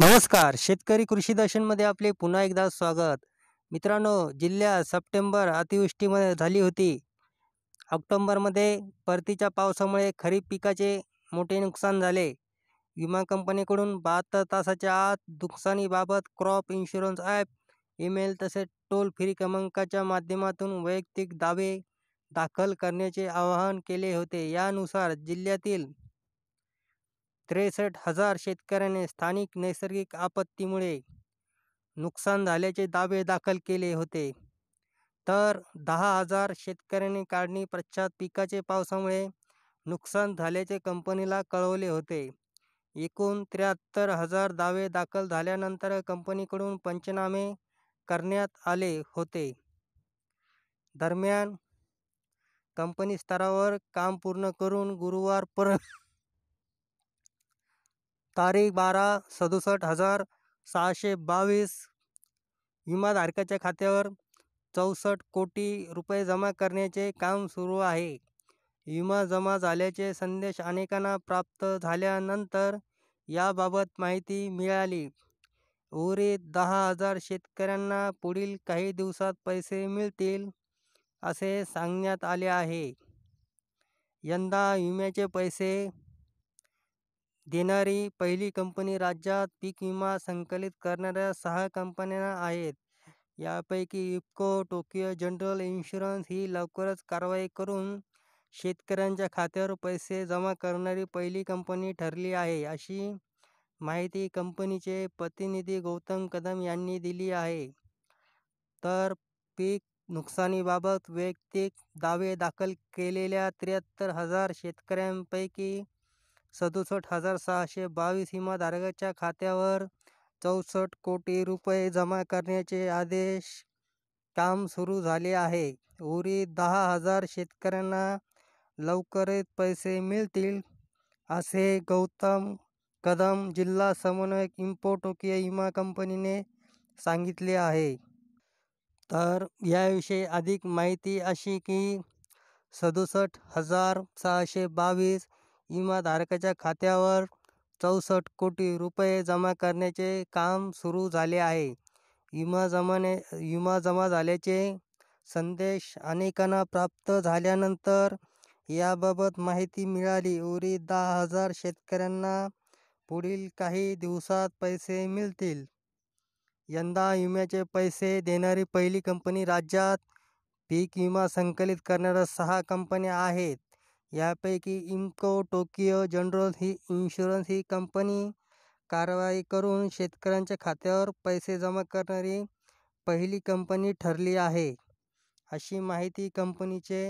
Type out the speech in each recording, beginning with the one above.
नमस्कार शेतकरी कृषी दर्शनमध्ये आपले पुन्हा एकदा स्वागत मित्रांनो जिल्ह्यात सप्टेंबर अतिवृष्टीमध्ये झाली होती ऑक्टोंबरमध्ये परतीच्या पावसामुळे खरीप पिकाचे मोठे नुकसान झाले विमा कंपनीकडून बहात्तर तासाच्या आत नुकसानीबाबत क्रॉप इन्शुरन्स ॲप ईमेल तसेच टोल फ्री क्रमांकाच्या माध्यमातून वैयक्तिक दावे दाखल करण्याचे आवाहन केले होते यानुसार जिल्ह्यातील त्रेसष्ट हजार शेतकऱ्यांनी स्थानिक नैसर्गिक आपत्तीमुळे नुकसान झाल्याचे दावे दाखल केले होते तर दहा हजार शेतकऱ्यांनी काढणी पश्चात पिकाचे पावसामुळे नुकसान झाल्याचे कंपनीला कळवले होते एकूण त्र्याहत्तर हजार दावे दाखल झाल्यानंतर कंपनीकडून पंचनामे करण्यात आले होते दरम्यान कंपनी स्तरावर काम पूर्ण करून गुरुवार गुरुवारपर्यंत तारीख बारा सदुसष्ट हजार सहाशे बावीस विमाधारकाच्या खात्यावर चौसष्ट कोटी रुपये जमा करण्याचे काम सुरू आहे विमा जमा झाल्याचे संदेश अनेकांना प्राप्त झाल्यानंतर याबाबत माहिती मिळाली उरीत दहा हजार शेतकऱ्यांना पुढील काही दिवसात पैसे मिळतील असे सांगण्यात आले आहे यंदा विम्याचे पैसे देणारी पहिली कंपनी राज्यात पीक विमा संकलित करणाऱ्या सहा कंपन्या आहेत यापैकी इफको टोकियो जनरल इन्शुरन्स ही लवकरच कारवाई करून शेतकऱ्यांच्या खात्यावर पैसे जमा करणारी पहिली कंपनी ठरली आहे अशी माहिती कंपनीचे प्रतिनिधी गौतम कदम यांनी दिली आहे तर पीक नुकसानीबाबत वैयक्तिक दावे दाखल केलेल्या त्र्याहत्तर हजार शेतकऱ्यांपैकी सदुसष्ट हजार सहाशे बावीस विमाधारकाच्या खात्यावर चौसष्ट कोटी रुपये जमा करण्याचे आदेश काम सुरू झाले आहे उरी दहा हजार शेतकऱ्यांना लवकरच पैसे मिळतील असे गौतम कदम जिल्हा समन्वयक इम्पोटोकिया विमा कंपनीने सांगितले आहे तर याविषयी अधिक माहिती अशी की सदुसष्ट हजार सहाशे बावीस विमा धारकाच्या खात्यावर चौसष्ट कोटी रुपये जमा करण्याचे काम सुरू झाले आहे विमा जमाने विमा जमा झाल्याचे संदेश अनेकांना प्राप्त झाल्यानंतर याबाबत माहिती मिळाली उरी दहा हजार शेतकऱ्यांना पुढील काही दिवसात पैसे मिळतील यंदा विम्याचे पैसे देणारी पहिली कंपनी राज्यात पीक विमा संकलित करणाऱ्या सहा कंपन्या आहेत यापैकी इम्को टोकियो जनरल ही इन्शुरन्स ही कंपनी कारवाई करून शेतकऱ्यांच्या खात्यावर पैसे जमा करणारी पहिली कंपनी ठरली आहे अशी माहिती कंपनीचे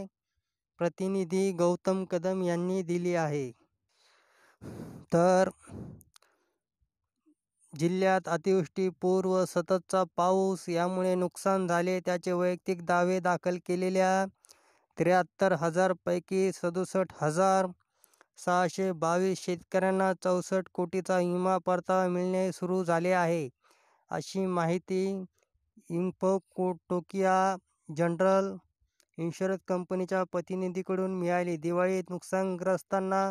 प्रतिनिधी गौतम कदम यांनी दिली आहे तर जिल्ह्यात अतिवृष्टी पूर्व सततचा पाऊस यामुळे नुकसान झाले त्याचे वैयक्तिक दावे दाखल केलेल्या त्र्याहत्तर हजारपैकी सदुसष्ट हजार सहाशे बावीस शेतकऱ्यांना चौसष्ट कोटीचा विमा परतावा मिळणे सुरू झाले आहे अशी माहिती इन्फो टोकिया जनरल इन्शुरन्स कंपनीच्या प्रतिनिधीकडून मिळाली दिवाळीत नुकसानग्रस्तांना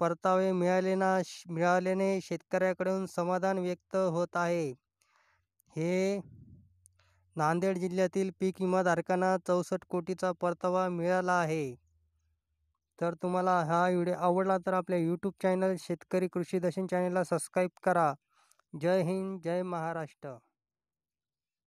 परतावे मिळाले ना मिळाल्याने शेतकऱ्याकडून समाधान व्यक्त होत आहे हे नांदेड जिल्ह्यातील पीक विमाधारकांना चौसष्ट कोटीचा परतावा मिळाला आहे तर तुम्हाला हा व्हिडिओ आवडला तर आपल्या यूट्यूब चॅनल शेतकरी कृषी दर्शन चॅनलला सबस्क्राईब करा जय हिंद जय महाराष्ट्र